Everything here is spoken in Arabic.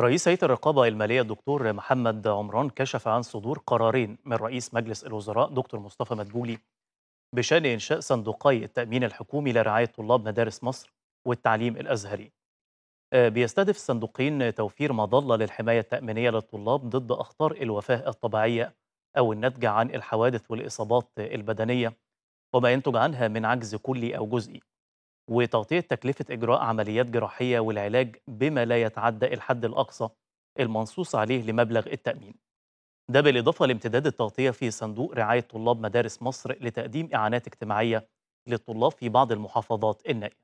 رئيس هيئة الرقابة المالية الدكتور محمد عمران كشف عن صدور قرارين من رئيس مجلس الوزراء دكتور مصطفى مدبولي بشأن إنشاء صندوقي التأمين الحكومي لرعاية طلاب مدارس مصر والتعليم الأزهري. آه، بيستهدف الصندوقين توفير مظلة للحماية التأمينية للطلاب ضد أخطار الوفاة الطبيعية أو الناتجة عن الحوادث والإصابات البدنية وما ينتج عنها من عجز كلي أو جزئي. وتغطية تكلفة إجراء عمليات جراحية والعلاج بما لا يتعدى الحد الأقصى المنصوص عليه لمبلغ التأمين ده بالإضافة لامتداد التغطية في صندوق رعاية طلاب مدارس مصر لتقديم إعانات اجتماعية للطلاب في بعض المحافظات النائية